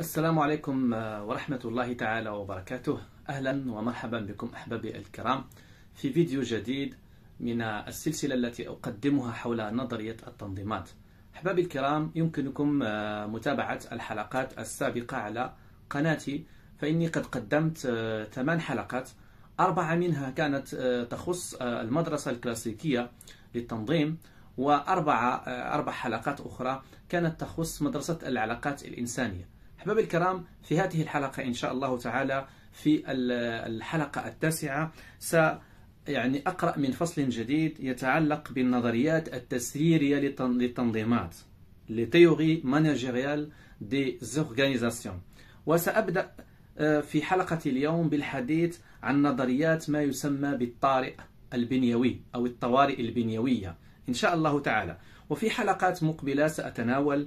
السلام عليكم آه، ورحمة الله تعالى وبركاته أهلا ومرحبا بكم أحبابي الكرام في فيديو جديد من السلسلة التي أقدمها حول نظرية التنظيمات أحبابي الكرام يمكنكم آه، متابعة الحلقات السابقة على قناتي فإني قد قدمت آه، ثمان حلقات أربعة منها كانت تخص المدرسة الكلاسيكية للتنظيم وأربعة أربع حلقات أخرى كانت تخص مدرسة العلاقات الإنسانية أحبابي الكرام في هذه الحلقة إن شاء الله تعالى في الحلقة التاسعة س يعني أقرأ من فصل جديد يتعلق بالنظريات التسييرية للتنظيمات لتيوغي مانجيريال دي زورغانيزاسيون وسأبدأ آه، في حلقة اليوم بالحديث عن نظريات ما يسمى بالطارئ البنيوي أو الطوارئ البنيوية إن شاء الله تعالى وفي حلقات مقبلة سأتناول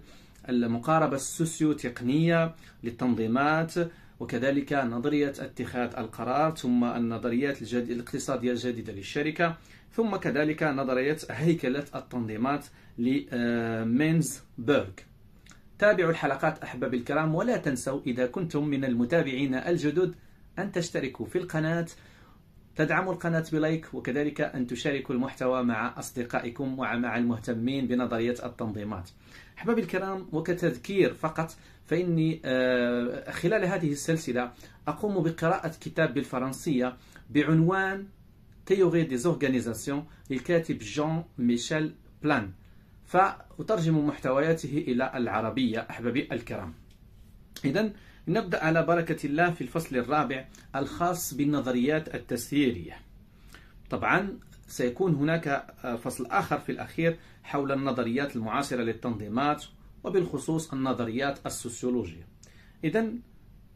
المقاربة السوسيو تقنية للتنظيمات وكذلك نظرية اتخاذ القرار ثم النظريات الجد... الاقتصادية الجديدة للشركة ثم كذلك نظرية هيكلة التنظيمات لمينز آه، بيرغ تابعوا الحلقات أحباب الكرام ولا تنسوا إذا كنتم من المتابعين الجدد أن تشتركوا في القناة تدعموا القناة بلايك وكذلك أن تشاركوا المحتوى مع أصدقائكم ومع المهتمين بنظرية التنظيمات أحبابي الكرام وكتذكير فقط فإني آه، خلال هذه السلسلة أقوم بقراءة كتاب بالفرنسية بعنوان تيوري دي زورغانيزاسيون للكاتب جون ميشيل بلان فأترجم محتوياته إلى العربية أحبابي الكرام إذا نبدأ على بركة الله في الفصل الرابع الخاص بالنظريات التسييرية طبعا سيكون هناك آه، فصل آخر في الأخير حول النظريات المعاصرة للتنظيمات وبالخصوص النظريات السوسيولوجية إذا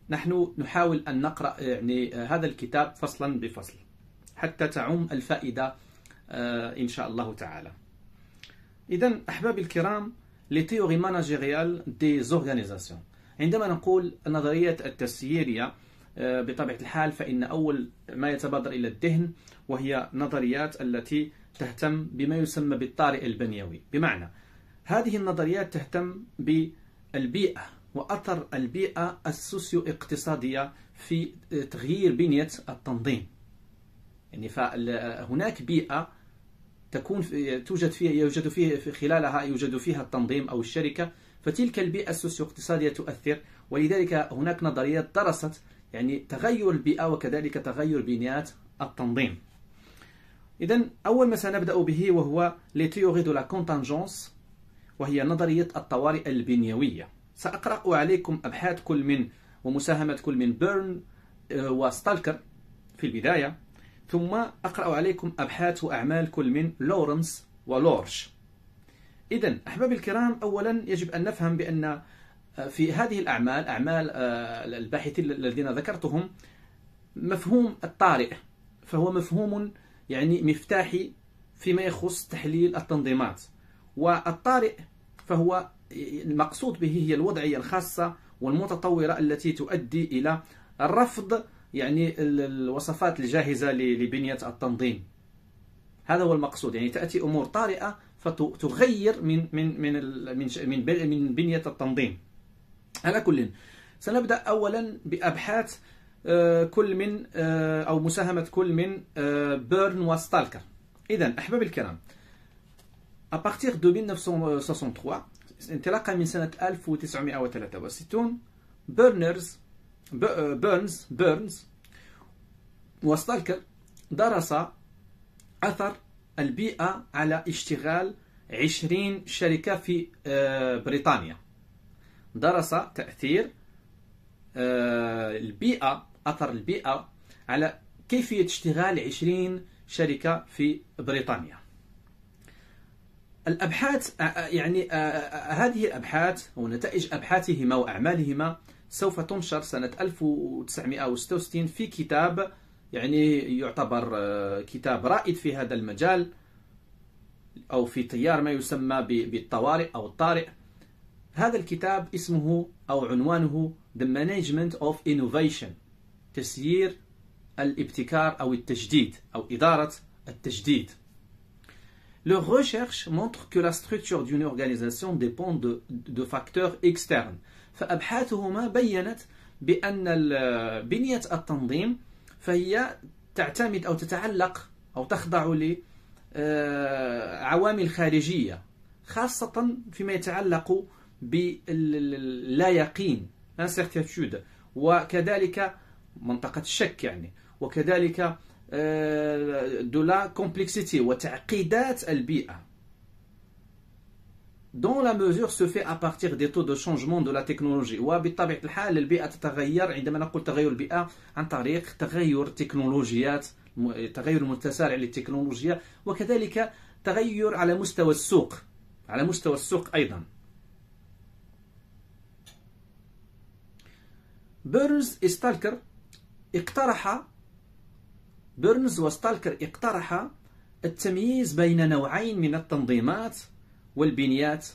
نحن نحاول أن نقرأ يعني هذا الكتاب فصلا بفصل حتى تعم الفائدة آه، إن شاء الله تعالى إذا أحبابي الكرام لي تيوري ماناجيريال دي زورغانيزاسيون عندما نقول النظريات التسييرية آه، بطبيعة الحال فإن أول ما يتبادر إلى الذهن وهي نظريات التي تهتم بما يسمى بالطارئ البنيوي بمعنى هذه النظريات تهتم بالبيئة وأثر البيئة السوسيو اقتصادية في تغيير بنية التنظيم يعني فهناك بيئة تكون توجد فيها يوجد في خلالها يوجد فيها التنظيم أو الشركة فتلك البيئة السوسيو اقتصادية تؤثر ولذلك هناك نظريات درست يعني تغير البيئة وكذلك تغير بنيات التنظيم إذا أول ما سنبدأ به وهو لي تيوغي دو لا كونتانجونس وهي نظرية الطوارئ البنيوية سأقرأ عليكم أبحاث كل من ومساهمة كل من بيرن آه، وستالكر في البداية ثم أقرأ عليكم أبحاث وأعمال كل من لورنس ولورش إذا أحبابي الكرام أولا يجب أن نفهم بأن في هذه الأعمال أعمال آه، الباحثين الذين ذكرتهم مفهوم الطارئ فهو مفهوم يعني مفتاحي فيما يخص تحليل التنظيمات والطارئ فهو المقصود به هي الوضعية الخاصة والمتطورة التي تؤدي إلى رفض يعني الوصفات الجاهزة لبنية التنظيم هذا هو المقصود يعني تأتي أمور طارئة فتغير من من من من من بنية التنظيم على كل سنبدأ أولا بأبحاث آه، كل من آه، أو مساهمة كل من آه، بيرن وستالكر إذا أحباب الكرام ا partir de 1963 انطلاقا من سنة 1963 بيرنرز بيرنز بيرنز وستالكر درس أثر البيئة على اشتغال 20 شركة في بريطانيا درس تأثير آه، البيئة أثر البيئة على كيفية اشتغال 20 شركة في بريطانيا الأبحاث آه، آه، يعني هذه الأبحاث ونتائج أبحاثهما وأعمالهما سوف تنشر سنة 1966 في كتاب يعني يعتبر كتاب رائد في هذا المجال أو في تيار ما يسمى بالطوارئ أو الطارئ هذا الكتاب اسمه أو عنوانه The Management of Innovation تسيير الابتكار أو التجديد أو إدارة التجديد Leur recherche montre que la structure d'une organisation dépend de, de facteurs externes فأبحاثهما بيّنت بأن بنية التنظيم فهي تعتمد أو تتعلق أو تخضع لعوامل آه، خارجية خاصة فيما يتعلق باللا يقين انسيرتيتود وكذلك منطقة الشك يعني وكذلك دو لا كومبلكسيتي وتعقيدات البيئة dont la mesure se fait à partir des taux de changement de la technologie وبطبيعة الحال البيئة تتغير عندما نقول تغير البيئة عن طريق تغير تكنولوجيات تغير متسارع للتكنولوجيا وكذلك تغير على مستوى السوق على مستوى السوق أيضا بيرنز وستالكر اقترح بيرنز وستالكر اقترح التمييز بين نوعين من التنظيمات والبنيات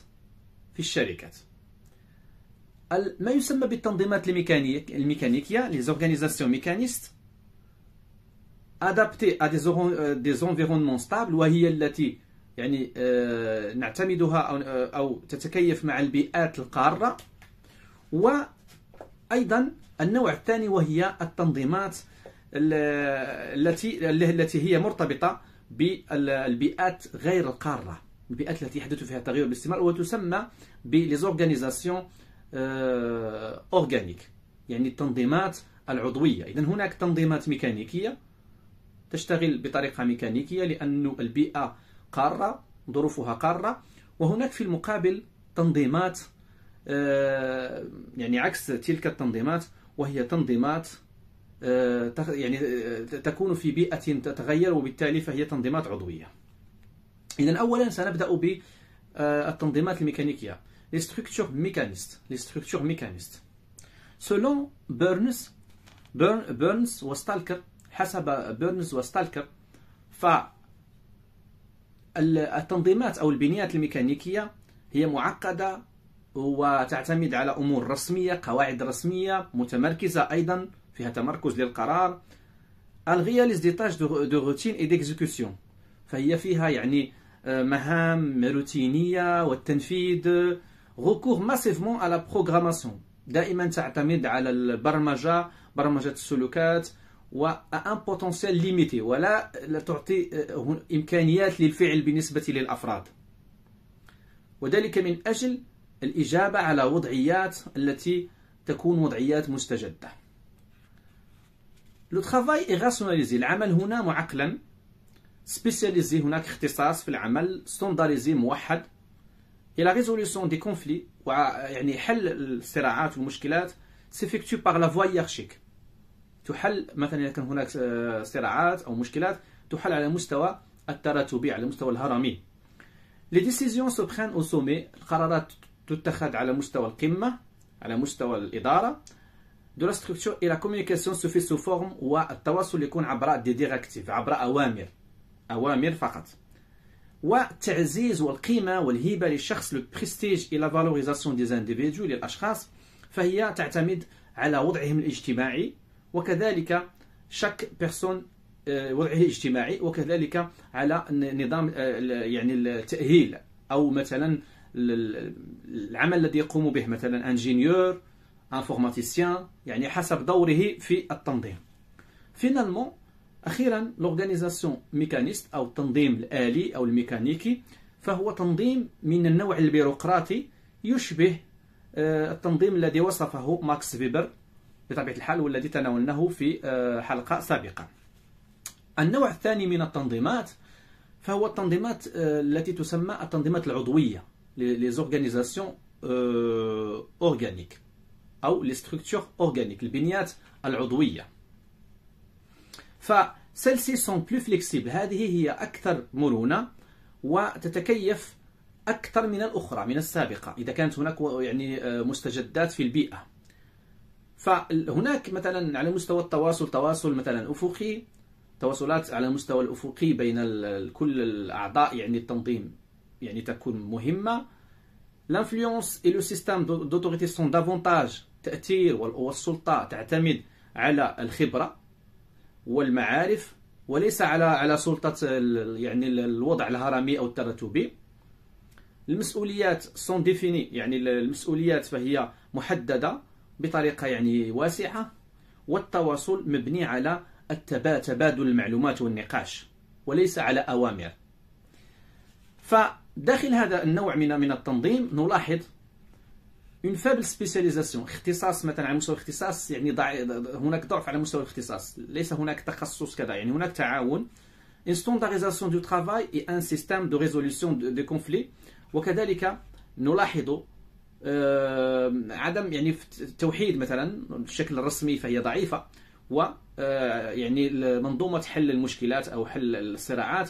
في الشركات ما يسمى بالتنظيمات الميكانيكية les organisations mécanistes adaptées à دي زونفيرونمون ستابل وهي التي يعني آه، نعتمدها آه، أو تتكيف مع البيئات القارة وأيضا النوع الثاني وهي التنظيمات التي التي هي مرتبطه بالبيئات غير القاره البيئات التي يحدث فيها التغير باستمرار وتسمى بليزورغانيزاسيون اورغانيك euh, يعني التنظيمات العضويه اذا هناك تنظيمات ميكانيكيه تشتغل بطريقه ميكانيكيه لان البيئه قاره ظروفها قاره وهناك في المقابل تنظيمات euh, يعني عكس تلك التنظيمات وهي تنظيمات آه، يعني آه، تكون في بيئة تتغير وبالتالي فهي تنظيمات عضوية إذا أولا سنبدأ بالتنظيمات آه، الميكانيكية les structures mécanistes les structures mécanistes selon Burns Burns وستالكر حسب بيرنز وستالكر ف التنظيمات أو البنيات الميكانيكية هي معقدة وتعتمد على أمور رسمية قواعد رسمية متمركزة أيضا فيها تمركز للقرار الغيا ليزديتاج دو روتين اي ديكزيكسيون فهي فيها يعني آه، مهام روتينية والتنفيذ غوكور ماسيفمون على بروغراماسيون دائما تعتمد على البرمجة برمجة السلوكات و ان بوتونسيال ليميتي ولا تعطي آه، امكانيات للفعل بالنسبة للافراد وذلك من اجل الإجابة على وضعيات التي تكون وضعيات مستجدة لو ترافاي est العمل هنا معقلا سبيسياليزي هناك اختصاص في العمل ستاندرزي موحد اي لا ريزوليسيون دي كونفلي يعني حل الصراعات والمشكلات سيفيكتو باغ لا voie تحل مثلا إذا كان هناك آه، صراعات أو مشكلات تحل على مستوى التراتبي على مستوى الهرمي لي ديسيزيون سو بخان او سومي القرارات تتخذ على مستوى القمة على مستوى الإدارة دو لا ستركتور إي لا كوميونيكاسيون سوفي سو فورم والتواصل يكون عبر دي ديراكتيف عبر أوامر أوامر فقط والتعزيز والقيمة والهيبة للشخص لو بريستيج إي لا فالوريزاسيون دي زانديفيدو للأشخاص فهي تعتمد على وضعهم الاجتماعي وكذلك شك بيرسون آه، وضعه الاجتماعي وكذلك على نظام آه، يعني التأهيل أو مثلا العمل الذي يقوم به مثلا انجينيور انفورماتيسيان يعني حسب دوره في التنظيم فينالمون اخيرا لورغانيزاسيون ميكانيست او التنظيم الالي او الميكانيكي فهو تنظيم من النوع البيروقراطي يشبه آه، التنظيم الذي وصفه ماكس فيبر بطبيعه الحال والذي تناولناه في آه، حلقه سابقه النوع الثاني من التنظيمات فهو التنظيمات آه، التي تسمى التنظيمات العضويه les, les organisations euh, organiques أو les structures organiques البنيات العضوية ci sont plus flexibles. هذه هي أكثر مرونة وتتكيف أكثر من الأخرى من السابقة إذا كانت هناك يعني مستجدات في البيئة فهناك مثلا على مستوى التواصل تواصل مثلا أفقي تواصلات على المستوى الأفقي بين كل الأعضاء يعني التنظيم يعني تكون مهمة لانفلونس اي لو système دوتوريتي سون دافونتاج تأثير والسلطة تعتمد على الخبرة والمعارف وليس على على سلطة يعني الوضع الهرمي أو التراتبي المسؤوليات سون ديفيني يعني المسؤوليات فهي محددة بطريقة يعني واسعة والتواصل مبني على التبادل المعلومات والنقاش وليس على أوامر ف داخل هذا النوع من من التنظيم نلاحظ اون فابل سبيسياليزاسيون اختصاص مثلا على مستوى الاختصاص يعني ضع... هناك ضعف على مستوى الاختصاص ليس هناك تخصص كذا يعني هناك تعاون une standardisation دو ترافاي اي ان سيستيم دو ريزوليسيون des كونفلي وكذلك نلاحظ آه، عدم يعني التوحيد مثلا بشكل رسمي فهي ضعيفه و آه، يعني منظومه حل المشكلات او حل الصراعات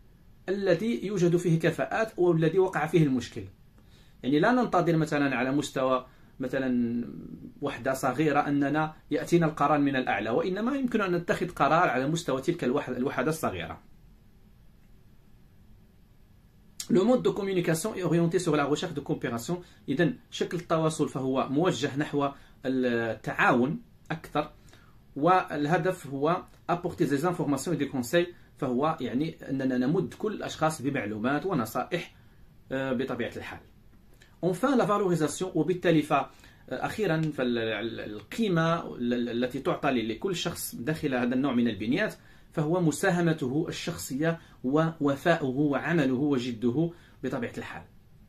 الذي يوجد فيه كفاءات والذي وقع فيه المشكل يعني لا ننتظر مثلا على مستوى مثلا وحدة صغيرة أننا يأتينا القرار من الأعلى وإنما يمكن أن نتخذ قرار على مستوى تلك الوحدة الصغيرة لو مود دو كوميونيكاسيون اورينتي سوغ لا ريشيرش دو كومبيراسيون اذا شكل التواصل فهو موجه نحو التعاون اكثر والهدف هو ابورتي دي زانفورماسيون دي كونساي فهو يعني أننا نمد كل الأشخاص بمعلومات ونصائح آه، بطبيعة الحال enfin la valorisation وبالتالي فأخيرا آه، فالقيمة التي تعطى لكل شخص داخل هذا النوع من البنيات فهو مساهمته الشخصية ووفاؤه وعمله وجده بطبيعة الحال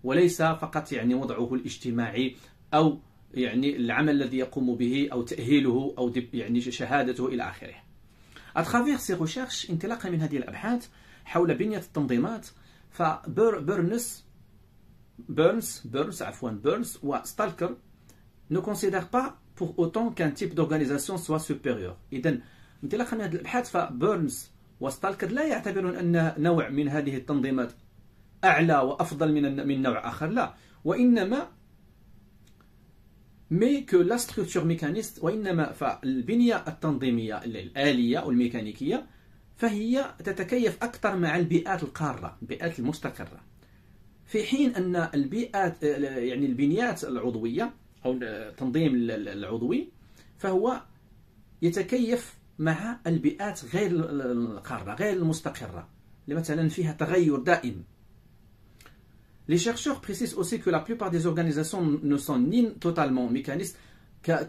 وليس فقط يعني وضعه الاجتماعي أو يعني العمل الذي يقوم به أو تأهيله أو يعني شهادته إلى آخره اتخافيغ سي ريشيرش انطلاقا من هذه الابحاث حول بنيه التنظيمات فبيرنس بيرنس بيرنس عفوا بيرنس وستالكر نو كونسيدير با بور اوتون كان تيب دوغانيزاسيون سوا سوبيريور إذا انطلاقا من هذه الابحاث فبيرنس وستالكر لا يعتبرون ان نوع من هذه التنظيمات اعلى وافضل من من نوع اخر لا وانما مي كو لا ستركتور ميكانيست وانما فالبنيه التنظيميه الاليه والميكانيكيه فهي تتكيف اكثر مع البيئات القاره البيئات المستقره في حين ان البيئات يعني البنيات العضويه او التنظيم العضوي فهو يتكيف مع البيئات غير القاره غير المستقره اللي مثلا فيها تغير دائم Les chercheurs précisent aussi que la plupart des organisations ne sont ni totalement mécanistes,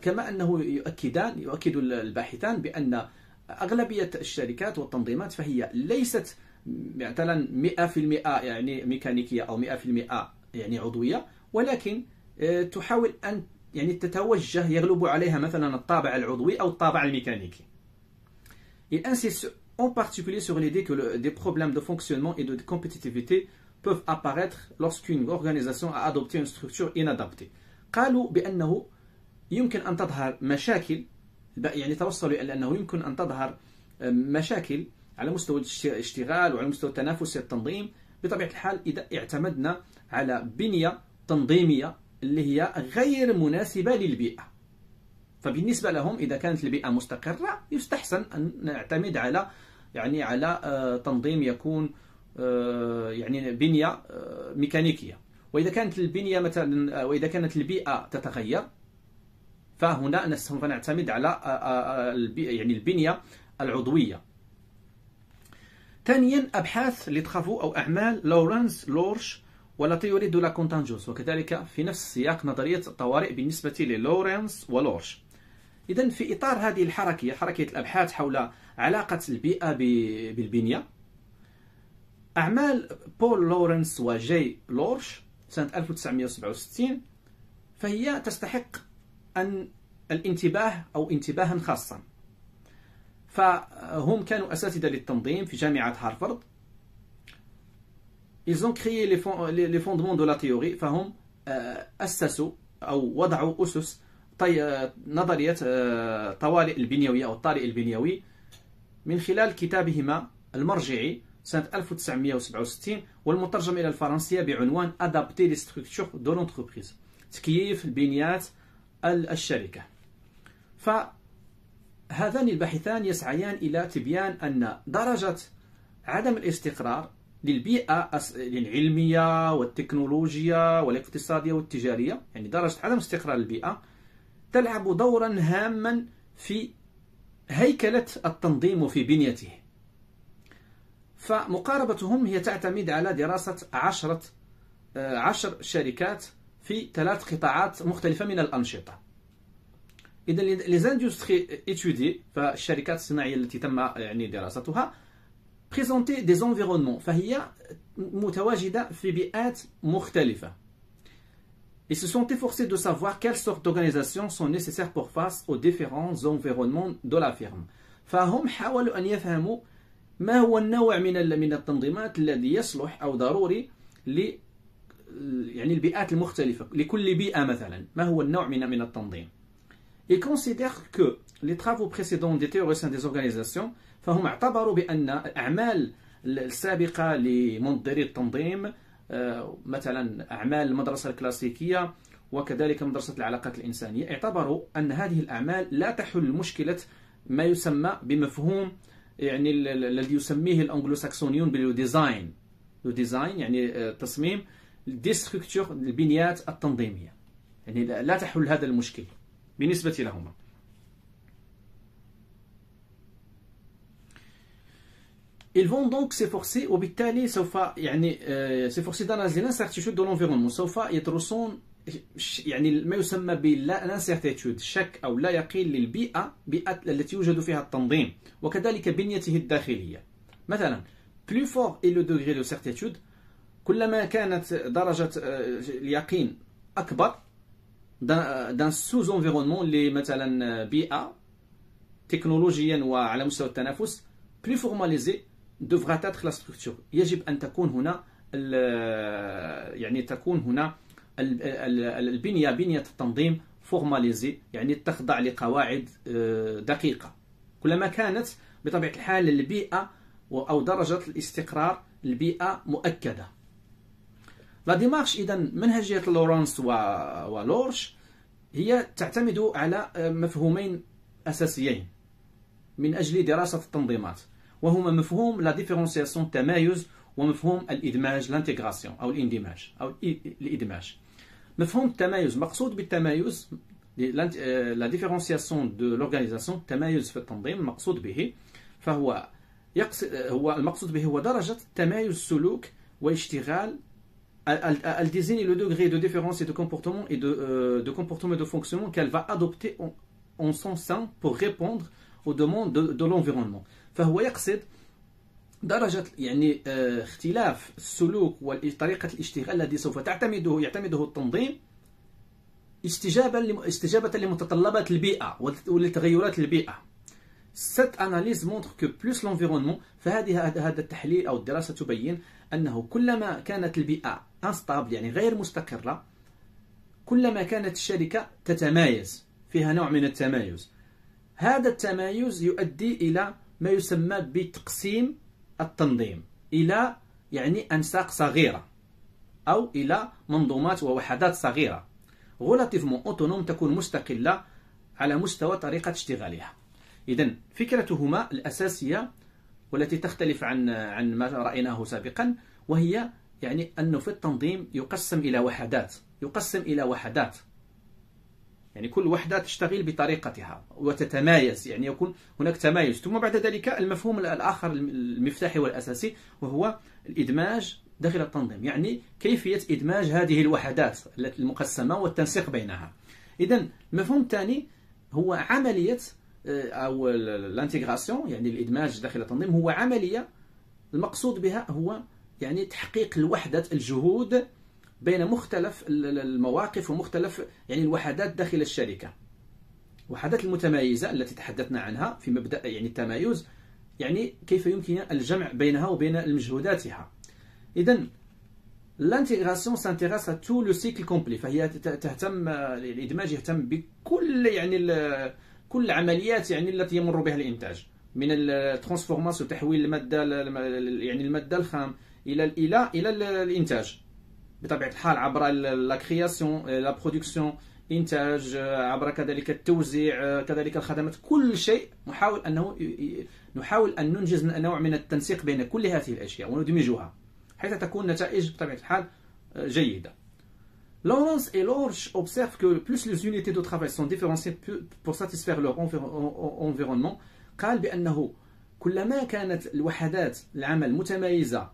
كما أنه يؤكدان يؤكد الباحثان بأن أغلبية الشركات والتنظيمات فهي ليست مثلا 100% يعني ميكانيكية أو 100% يعني عضوية ولكن تحاول أن يعني تتوجه يغلب عليها مثلا الطابع العضوي أو الطابع الميكانيكي. Il insiste en particulier sur l'idée que le, des problèmes de fonctionnement et de compétitivité peuvent apparaître lorsqu'une organisation a adopté une structure inadaptée قالوا بأنه يمكن أن تظهر مشاكل يعني توصلوا إلى أنه يمكن أن تظهر مشاكل على مستوى الاشتغال وعلى مستوى التنافس التنظيم بطبيعة الحال إذا اعتمدنا على بنية تنظيمية اللي هي غير مناسبة للبيئة فبالنسبة لهم إذا كانت البيئة مستقرة يستحسن أن نعتمد على يعني على آه، تنظيم يكون آه، يعني بنية آه، ميكانيكية وإذا كانت البنية مثلا آه، وإذا كانت البيئة تتغير فهنا سوف نعتمد على يعني البنية العضوية ثانيا أبحاث لتخافو أو أعمال لورنس لورش ولا تيوري دو لا كونتانجوس وكذلك في نفس السياق نظرية الطوارئ بالنسبة للورنس ولورش إذا في إطار هذه الحركه حركه الأبحاث حول علاقة البيئة بالبنية أعمال بول لورنس وجاي لورش سنة 1967 فهي تستحق أن الانتباه أو انتباها خاصا فهم كانوا أساتذة للتنظيم في جامعة هارفارد Ils ont créé les fondements de la théorie فهم آه، أسسوا أو وضعوا أسس طي... آه، نظرية الطوارئ آه، البنيوية أو الطارئ البنيوي من خلال كتابهما المرجعي سنة 1967 والمترجم إلى الفرنسية بعنوان أدابتي لي ستركتور دو لونتربريز تكييف البنيات الشركة فهذان الباحثان يسعيان إلى تبيان أن درجة عدم الاستقرار للبيئة العلمية والتكنولوجيا والاقتصادية والتجارية يعني درجة عدم استقرار البيئة تلعب دورا هاما في هيكلة التنظيم وفي بنيته فمقاربتهم هي تعتمد على دراسة عشرة عشر شركات في ثلاث قطاعات مختلفة من الأنشطة إذا ليزانديوستري إتودي فالشركات الصناعية التي تم يعني دراستها بريزونتي دي زونفيرونمون فهي متواجدة في بيئات مختلفة Ils se sont efforcés de savoir quelles sortes d'organisations sont nécessaires pour face aux différents environnements de la firme. فهم حاولوا أن يفهموا ما هو النوع من من التنظيمات الذي يصلح أو ضروري ل يعني البيئات المختلفة لكل بيئة مثلا ما هو النوع من من التنظيم Il considère que les travaux précédents des théoriciens des organisations فهم اعتبروا بأن الأعمال السابقة لمنظري التنظيم آه، مثلا أعمال المدرسة الكلاسيكية وكذلك مدرسة العلاقات الإنسانية اعتبروا أن هذه الأعمال لا تحل مشكلة ما يسمى بمفهوم يعني الذي يسميه الانجلوساكسونيون بلو ديزاين لو ديزاين يعني آه، تصميم دي البنيات التنظيميه يعني لا تحل هذا المشكل بالنسبه لهما Ils vont donc s'efforcer وبالتالي سوف يعني آه، s'efforcer dans l'incertitude de l'environnement سوف يدرسون يعني ما يسمى بالانسيرتيتود الشك او لا يقين للبيئه بيئه التي يوجد فيها التنظيم وكذلك بنيته الداخليه مثلا plus fort est le degré de certitude كلما كانت درجه آه، اليقين اكبر دان سوز انفيرونمون اللي مثلا آه، بيئه تكنولوجيا وعلى مستوى التنافس بلو فورماليزي devra être la يجب ان تكون هنا آه، يعني تكون هنا البنية بنية التنظيم فورماليزي يعني تخضع لقواعد آه، دقيقة كلما كانت بطبيعة الحال البيئة أو درجة الاستقرار البيئة مؤكدة لا ديمارش إذا منهجية لورانس ولورش هي تعتمد على آه، مفهومين أساسيين من أجل دراسة التنظيمات وهما مفهوم لا ديفيرونسياسيون التمايز ومفهوم الإدماج لانتيغراسيون أو الاندماج أو الإدماج مفهوم التمايز مقصود بالتمايز لا ديفيرونسياسيون دو désigne le degré de différence de comportement et de, euh, de fonctionnement qu'elle va adopter en, son pour répondre aux demandes de l'environnement. درجة يعني آه، اختلاف السلوك وطريقة الاشتغال الذي سوف تعتمده يعتمده التنظيم استجابة استجابة لمتطلبات البيئة ولتغيرات البيئة. سيت اناليز مونتر كو بلوس لونفيرونمون فهذه هذا التحليل أو الدراسة تبين أنه كلما كانت البيئة انستابل يعني غير مستقرة كلما كانت الشركة تتمايز فيها نوع من التمايز هذا التمايز يؤدي إلى ما يسمى بتقسيم التنظيم إلى يعني أنساق صغيرة أو إلى منظومات ووحدات صغيرة غولاتيفمون أوتونوم تكون مستقلة على مستوى طريقة اشتغالها إذا فكرتهما الأساسية والتي تختلف عن عن ما رأيناه سابقا وهي يعني أنه في التنظيم يقسم إلى وحدات يقسم إلى وحدات يعني كل وحدة تشتغل بطريقتها وتتمايز يعني يكون هناك تمايز ثم بعد ذلك المفهوم الآخر المفتاحي والأساسي وهو الإدماج داخل التنظيم يعني كيفية إدماج هذه الوحدات المقسمة والتنسيق بينها إذا المفهوم الثاني هو عملية آه، أو الانتيغراسيون يعني الإدماج داخل التنظيم هو عملية المقصود بها هو يعني تحقيق الوحدة الجهود بين مختلف المواقف ومختلف يعني الوحدات داخل الشركة وحدات المتميزة التي تحدثنا عنها في مبدأ يعني التمايز يعني كيف يمكن الجمع بينها وبين مجهوداتها إذا لانتيغراسيون سانتيغاس تو لو سيكل كومبلي فهي تهتم الادماج يهتم بكل يعني كل العمليات يعني التي يمر بها الانتاج من الترانسفورماسيون تحويل الماده يعني الماده الخام الى الى الى الانتاج بطبيعه الحال عبر لا كرياسيون لا برودكسيون انتاج آه، عبر كذلك التوزيع آه، كذلك الخدمات كل شيء نحاول انه نحاول ان ننجز نوع من التنسيق بين كل هذه الاشياء وندمجها حيث تكون نتائج بطبيعه الحال آه، جيده Laurence et Lorge observent que plus les unités de travail sont différenciées pour satisfaire leur environnement قال بأنه كلما كانت الوحدات العمل متميزة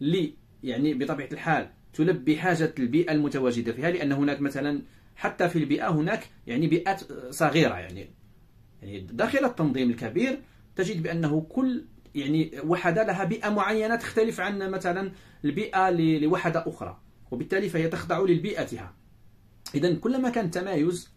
لي يعني بطبيعة الحال تلبي حاجة البيئة المتواجدة فيها لأن هناك مثلا حتى في البيئة هناك يعني بيئات صغيرة يعني يعني داخل التنظيم الكبير تجد بأنه كل يعني وحدة لها بيئة معينة تختلف عن مثلا البيئة لوحدة أخرى وبالتالي فهي تخضع لبيئتها إذا كلما كان تمايز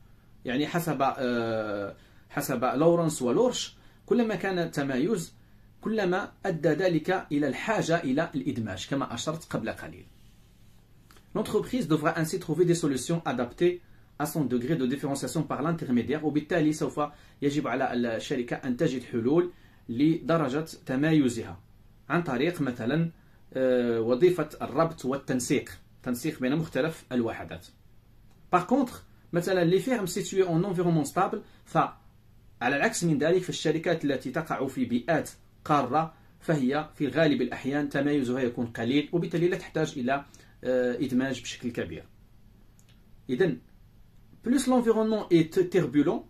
يعني حسب آه، حسب لورنس ولورش كلما كان تمايز كلما أدى ذلك إلى الحاجة إلى الإدماج كما أشرت قبل قليل L'entreprise devra ainsi trouver des solutions adaptées à son degré de différenciation par l'intermédiaire وبالتالي سوف يجب على الشركة أن تجد حلول لدرجة تمايزها عن طريق مثلا وظيفة الربط والتنسيق تنسيق بين مختلف الوحدات Par contre مثلا les fermes situées en environnement stable ف على العكس من ذلك فالشركات التي تقع في بيئات قارة فهي في غالب الأحيان تمايزها يكون قليل وبالتالي لا تحتاج إلى ادماج بشكل كبير اذا بلوس لونفيرونمون اي تيربولون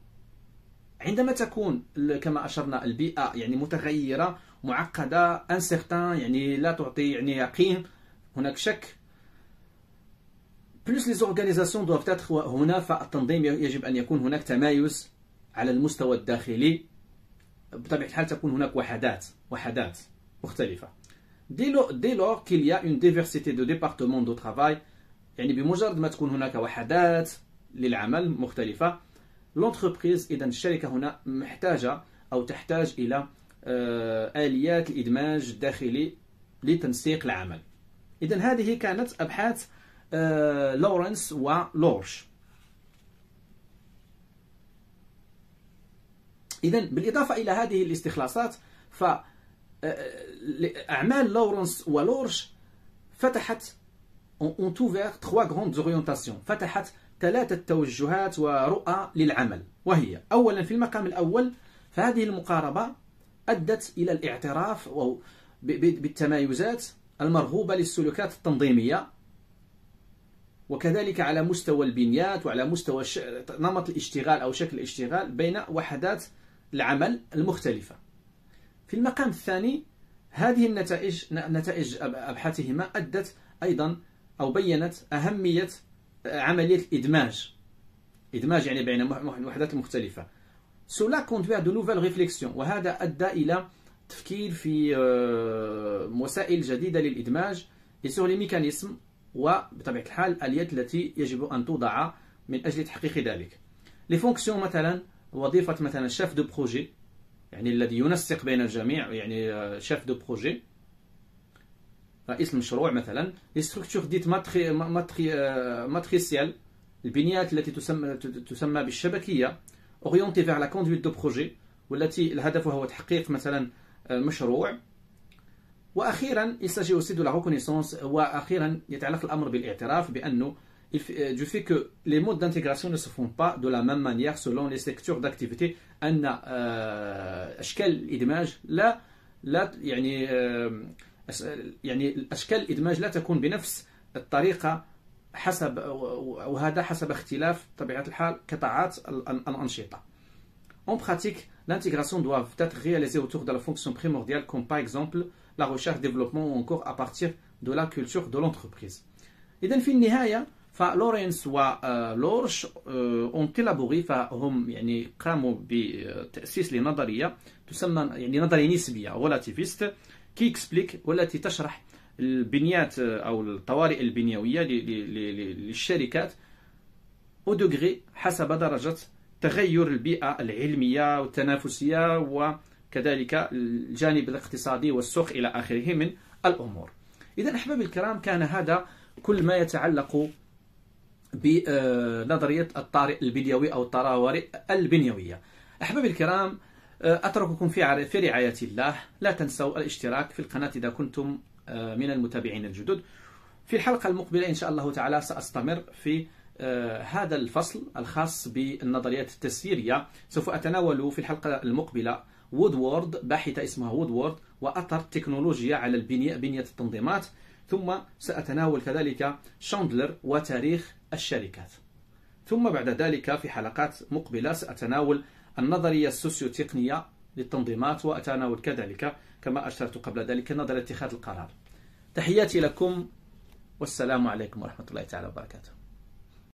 عندما تكون كما اشرنا البيئه يعني متغيره معقده انسيرتان يعني لا تعطي يعني يقين هناك شك بلوس لي زورغانيزاسيون دوفت اتر هنا فالتنظيم يجب ان يكون هناك تمايز على المستوى الداخلي بطبيعه الحال تكون هناك وحدات وحدات مختلفه دي لو دي لور كيل يا اون ديفيرسيتي دو ديبارتمون دو ترافاي يعني بمجرد ما تكون هناك وحدات للعمل مختلفه لونتربريز اذا الشركه هنا محتاجه او تحتاج الى آه، اليات الادماج الداخلي لتنسيق العمل اذا هذه كانت ابحاث آه، لورنس ولورش اذا بالاضافه الى هذه الاستخلاصات ف آه، أعمال لورنس ولورش فتحت ont ouvert تخوا grandes orientations فتحت ثلاثة توجهات ورؤى للعمل وهي أولا في المقام الأول فهذه المقاربة أدت إلى الاعتراف بالتمايزات المرغوبة للسلوكات التنظيمية وكذلك على مستوى البنيات وعلى مستوى نمط الاشتغال أو شكل الاشتغال بين وحدات العمل المختلفة في المقام الثاني هذه النتائج نتائج أبحاثهما أدت أيضا أو بيّنت أهمية عملية الإدماج إدماج يعني بين الوحدات المختلفة سولا conduit دو نوفيل ريفليكسيون وهذا أدى إلى تفكير في آه، وسائل جديدة للإدماج et sur les وبطبيعة الحال الآليات التي يجب أن توضع من أجل تحقيق ذلك. لي فونكسيون مثلا وظيفة مثلا شاف دو بروجي يعني الذي ينسق بين الجميع يعني آه، شيف دو بروجي رئيس المشروع مثلا لي ستركتور ديت ماتري ماتري آه، ماتريسيال البنيات التي تسمى تسمى بالشبكيه اورينتي فيغ لا كوندويت دو بروجي والتي الهدف هو تحقيق مثلا آه، مشروع واخيرا يساجي اوسي دو لا ريكونيسونس واخيرا يتعلق الامر بالاعتراف بانه du fait que les modes d'intégration ne se font pas de la même manière selon les secteurs d'activité أن أشكال الإدماج لا لا يعني يعني أشكال الإدماج لا تكون بنفس الطريقة حسب وهذا حسب اختلاف طبيعة الحال قطاعات الأنشطة. En pratique, l'intégration doit être réalisée autour de la fonction primordiale comme par exemple la recherche, développement ou encore à partir de la culture de l'entreprise. إذا في النهاية فلورنس ولورش اون كولابوري فهم يعني قاموا بتاسيس لنظريه تسمى يعني نظريه نسبيه ريلاتيفيست كي اكسبليك والتي تشرح البنيات او الطوارئ البنيويه للشركات او دوغري حسب درجه تغير البيئه العلميه والتنافسيه وكذلك الجانب الاقتصادي والسوق الى اخره من الامور. اذا احبابي الكرام كان هذا كل ما يتعلق بنظرية آه، الطارئ البنيوي أو الطراوارئ البنيوية أحبابي الكرام آه، أترككم في في رعاية الله لا تنسوا الاشتراك في القناة إذا كنتم آه، من المتابعين الجدد في الحلقة المقبلة إن شاء الله تعالى سأستمر في هذا الفصل الخاص بالنظريات التسييرية سوف أتناول في الحلقة المقبلة وودورد باحثة اسمها وودورد وأثر التكنولوجيا على البنية بنية التنظيمات ثم سأتناول كذلك شاندلر وتاريخ الشركات ثم بعد ذلك في حلقات مقبلة سأتناول النظرية السوسيو تقنية للتنظيمات وأتناول كذلك كما أشرت قبل ذلك نظرية اتخاذ القرار تحياتي لكم والسلام عليكم ورحمة الله تعالى وبركاته